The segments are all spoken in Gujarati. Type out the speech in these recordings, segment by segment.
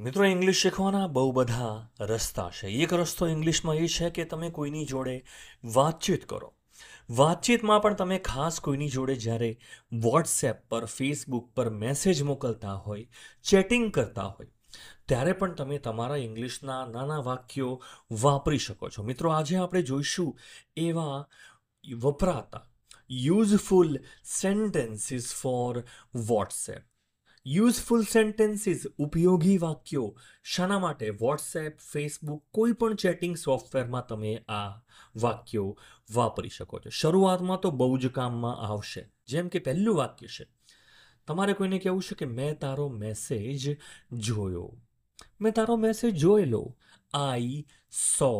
મિત્રો ઇંગ્લિશ શીખવાના બહુ બધા રસ્તા છે એક રસ્તો ઇંગ્લિશમાં એ છે કે તમે કોઈની જોડે વાતચીત કરો વાતચીતમાં પણ તમે ખાસ કોઈની જોડે જ્યારે વોટ્સએપ પર ફેસબુક પર મેસેજ મોકલતા હોય ચેટિંગ કરતા હોય ત્યારે પણ તમે તમારા ઇંગ્લિશના નાના વાક્યો વાપરી શકો છો મિત્રો આજે આપણે જોઈશું એવા વપરાતા useful sentences for WhatsApp useful sentences ઉપયોગી વાક્યો શાના માટે વોટ્સએપ ફેસબુક કોઈ પણ ચેટિંગ સોફ્ટવેરમાં તમે આ વાક્યો વાપરી શકો છો શરૂઆતમાં તો બહુ જ કામમાં આવશે જેમ કે પહેલું વાક્ય છે તમારે કોઈને કહેવું છે કે મેં તારો મેસેજ જોયો મેં તારો મેસેજ જોયેલો I saw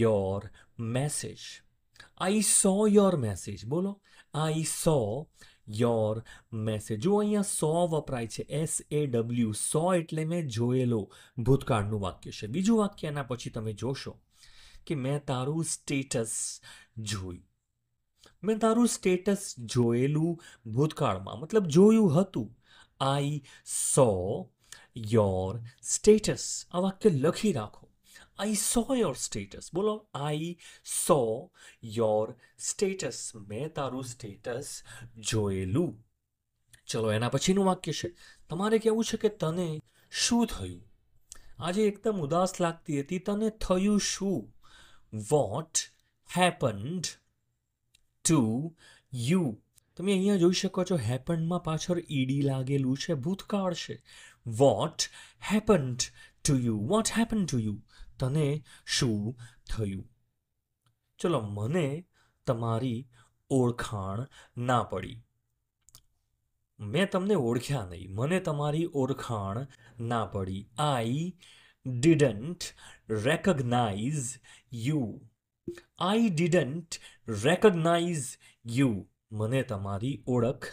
your message I saw your message બોલો આઈ સો યોર મેસેજ જો અહીંયા સો વપરાય છે એસ એ ડબલ્યુ સો એટલે મેં જોયેલો ભૂતકાળનું વાક્ય છે બીજું વાક્ય એના પછી તમે જોશો કે મેં તારું સ્ટેટસ જોયું મેં તારું સ્ટેટસ જોયેલું ભૂતકાળમાં મતલબ જોયું હતું આઈ સો યોર સ્ટેટસ આ વાક્ય લખી રાખો આઈ સો યોર સ્ટેટસ બોલો આઈ સો યોર સ્ટેટસ મેં તારું સ્ટેટસ જોયેલું ચલો એના પછીનું વાક્ય છે તમારે કહેવું છે કે તને શું થયું આજે એકદમ ઉદાસ લાગતી હતી તને થયું શું વોટ હેપન્ડ ટુ યુ તમે અહીંયા જોઈ શકો છો હેપન્ડમાં પાછળ ઈડી લાગેલું છે ભૂતકાળ છે what happened to you what happen to you તને શું થયું ચલો મને તમારી ઓળખાણ ના પડી મેં તમને ઓળખ્યા નહીં મને તમારી ઓળખાણ ના પડી I didn't recognise you I didn't recognise you મને તમારી ઓળખ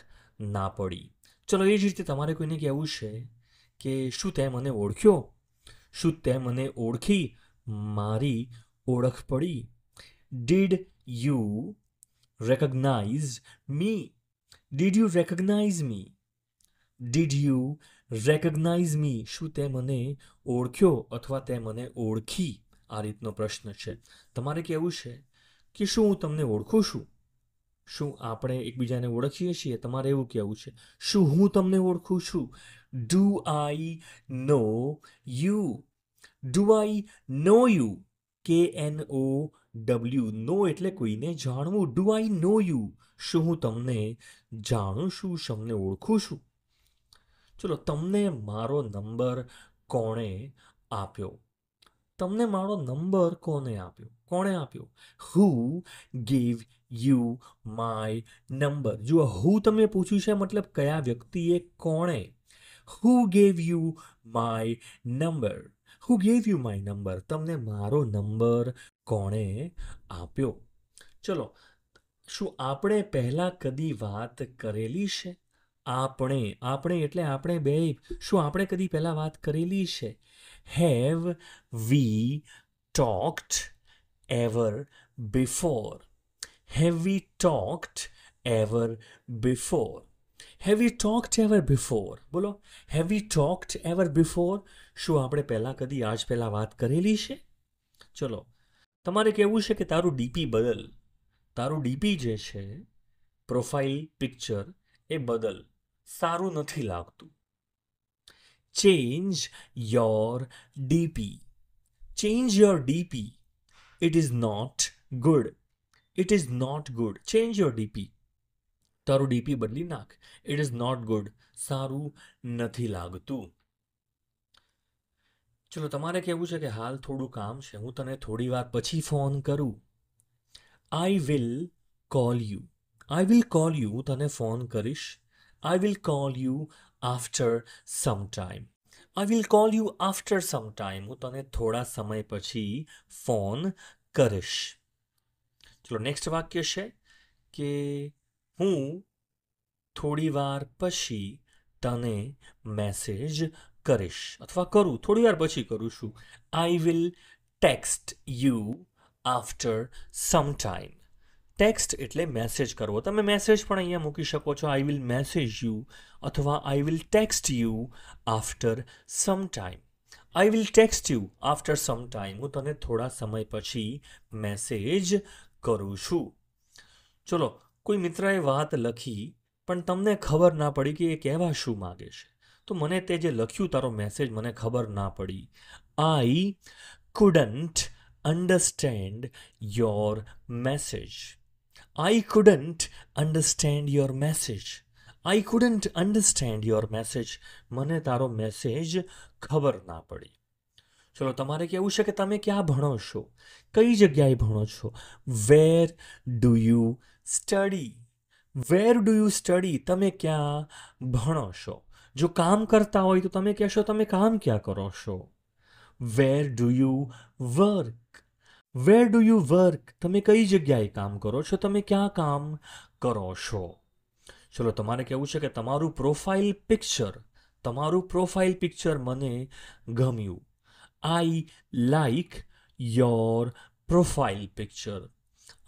ના પડી ચલો એ જ રીતે તમારે કોઈને કહેવું છે કે શું તે મને ઓળખ્યો શું તે મને ઓળખી મારી ઓળખ પડી did you recognise me did you recognise me did you recognise me શું તે મને ઓળખ્યો અથવા તે મને ઓળખી આ રીતનો પ્રશ્ન છે તમારે કહેવું છે કે શું હું તમને ઓળખું છું શું આપણે એકબીજાને ઓળખીએ છીએ તમારે એવું કહેવું છે શું હું તમને ઓળખું છું do I know you do I know you K N O W know એટલે કોઈને જાણવું ડુ આઈ નો યુ શું હું તમને જાણું છું તમને ઓળખું છું ચલો તમને મારો નંબર કોણે આપ્યો તમને મારો નંબર કોને આપ્યો કોણે આપ્યો who give you my number જુઓ હું તમે પૂછ્યું છે મતલબ કયા વ્યક્તિએ કોણે who gave you my number who gave you my number તમને મારો નંબર કોણે આપ્યો ચલો શું આપણે પહેલાં કદી વાત કરેલી છે આપણે આપણે એટલે આપણે બે શું આપણે કદી પહેલાં વાત કરેલી છે have we talked ever before have we talked ever before have you talked ever before બોલો have you talked ever before શું આપણે પહેલાં કદી આજ પહેલાં વાત કરેલી છે ચલો તમારે કહેવું છે કે તારું ડીપી બદલ તારું ડીપી જે છે પ્રોફાઇલ પિક્ચર એ બદલ સારું નથી લાગતું change your DP change your DP it is not good it is not good change your DP તારું ડીપી બદલી નાખ ઇટ ઇઝ નોટ ગુડ સારું નથી લાગતું ચલો તમારે કહેવું છે કે હાલ થોડું કામ છે હું તને થોડી વાર પછી ફોન કરું I will call you I will call you તને ફોન કરીશ I will call you after some time I will call you after some time હું તને થોડા સમય પછી ફોન કરીશ ચલો નેક્સ્ટ વાક્ય છે કે હું થોડીવાર પછી તને મેસેજ કરીશ અથવા કરું થોડીવાર પછી કરું છું I will text you after some time text એટલે મેસેજ કરવો તમે મેસેજ પણ અહીંયા મૂકી શકો છો આઈ વિલ મેસેજ યુ અથવા I will text you after some time I will text you after some time હું તને થોડા સમય પછી મેસેજ કરું છું ચલો કોઈ મિત્રએ વાત લખી પણ તમને ખબર ના પડી કે એ કહેવા શું માગે છે તો મને તે જે લખ્યું તારો મેસેજ મને ખબર ના પડી I couldn't understand your message I couldn't understand your message I couldn't understand your message મને તારો મેસેજ ખબર ના પડી ચલો તમારે કેવું છે કે તમે ક્યાં ભણો છો કઈ જગ્યાએ ભણો છો where do you study where do you study તમે ક્યાં ભણો છો જો કામ કરતા હોય તો તમે કહેશો તમે કામ ક્યાં કરો છો where do you work where do you work તમે કઈ જગ્યાએ કામ કરો છો તમે ક્યાં કામ કરો છો ચલો તમારે કહેવું છે કે તમારું પ્રોફાઇલ પિક્ચર તમારું પ્રોફાઇલ પિક્ચર મને ગમ્યું I like your profile picture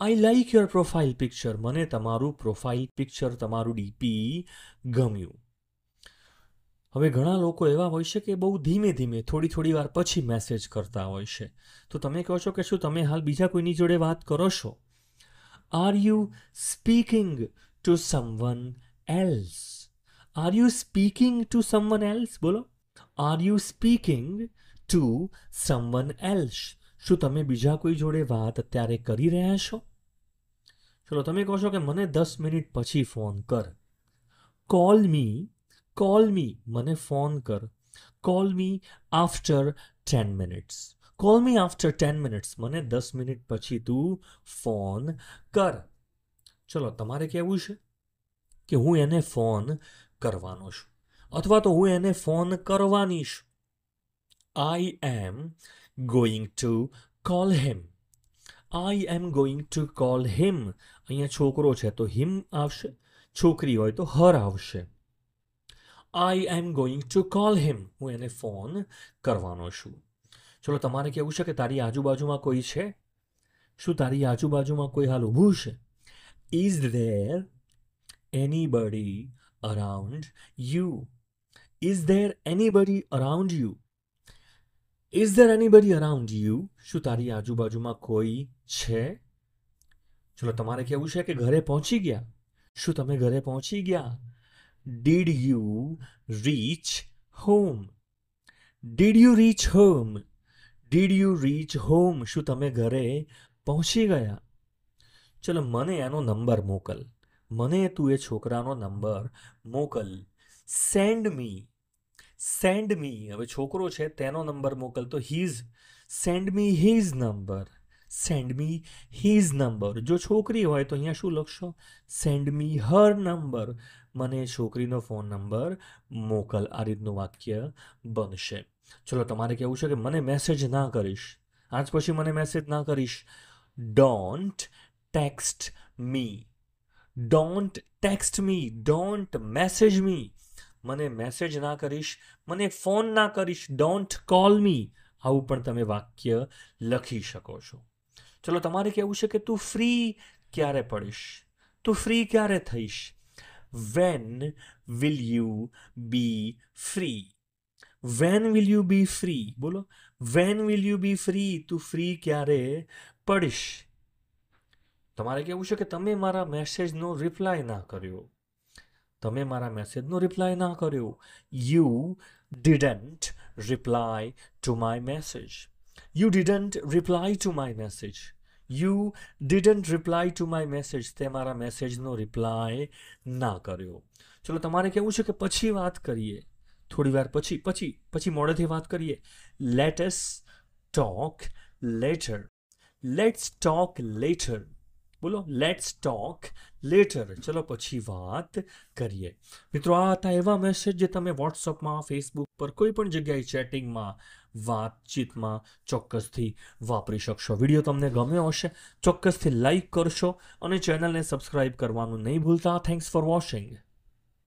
I like your profile picture મને તમારું પ્રોફાઇલ પિક્ચર તમારું ડીપી ગમ્યું હવે ઘણા લોકો એવા હોય છે કે બહુ ધીમે ધીમે થોડી થોડી વાર પછી મેસેજ કરતા હોય છે તો તમે કહો છો કે શું તમે હાલ બીજા કોઈની જોડે વાત કરો છો are you speaking to someone else are you speaking to someone else બોલો are you speaking to someone else શું તમે બીજા કોઈ જોડે વાત અત્યારે કરી રહ્યા છો ચલો તમે કહો છો કે મને દસ મિનિટ પછી ફોન કર કોલ મી કોલ મી મને ફોન કર call me after ten minutes call me after ten minutes મને દસ મિનિટ પછી તું ફોન કર ચલો તમારે કહેવું છે કે હું એને ફોન કરવાનો છું અથવા તો હું એને ફોન કરવાની છું I am going to call him. I am going to call him. અહીંયા છોકરો છે તો હિમ આવશે છોકરી હોય તો હર આવશે I am going to call him હું એને ફોન કરવાનો છું ચલો તમારે કેવું છે કે તારી આજુબાજુમાં કોઈ છે શું તારી આજુબાજુમાં કોઈ હાલ ઊભું છે is there anybody around you is there anybody around you is there anybody around you શું તારી આજુબાજુમાં કોઈ છે ચલો તમારે કહેવું છે કે ઘરે પહોંચી ગયા શું તમે ઘરે પહોંચી ગયા did you reach home did you reach home did you reach home શું તમે ઘરે પહોંચી ગયા ચલો મને એનો નંબર મોકલ મને તું એ છોકરાનો નંબર મોકલ સેન્ડ મી સેન્ડ મી હવે છોકરો છે તેનો નંબર મોકલ તો his send me his number send me his number જો છોકરી હોય તો અહીંયા શું લખશો સેન્ડ મી હર નંબર મને છોકરીનો ફોન નંબર મોકલ આ રીતનું વાક્ય બનશે ચલો તમારે કહેવું છે કે મને મેસેજ ના કરીશ આજ પછી મને મેસેજ ના કરીશ don't text me don't text me don't message me મને મેસેજ ના કરીશ મને ફોન ના કરીશ ડોન્ટ કોલ મી આવું પણ તમે વાક્ય લખી શકો છો ચલો તમારે કહેવું છે કે તું ફ્રી ક્યારે પડીશ તું ફ્રી ક્યારે થઈશ when will you be free when will you be free બોલો when will you be free તું ફ્રી ક્યારે પડીશ તમારે કહેવું છે કે તમે મારા મેસેજનો રિપ્લાય ના કર્યો તમે મારા મેસેજનો રિપ્લાય ના કર્યો you didn't reply to my message you didn't reply to my message you didn't reply to my message ते मारा मैसेज नो रिप्लाय ना करो चलो तमारे कहूं छे के बात करिए थोड़ी वार पछी पछी पछी मोड़े थी बात करिए let talk later let's talk later बोलो लेट्स टॉक लेटर चलो पछी बात करिए मित्रों आता एवा मैसेज जे तमे व्हाट्सएप मा फेसबुक पर कोईपण जगह चेटिंग मा વાતચીતમાં ચોક્કસથી વાપરી શકશો વિડીયો તમને ગમ્યો હશે ચોક્કસથી લાઇક કરશો અને ચેનલને સબસ્ક્રાઇબ કરવાનું નહીં ભૂલતા થેન્ક્સ ફોર વોચિંગ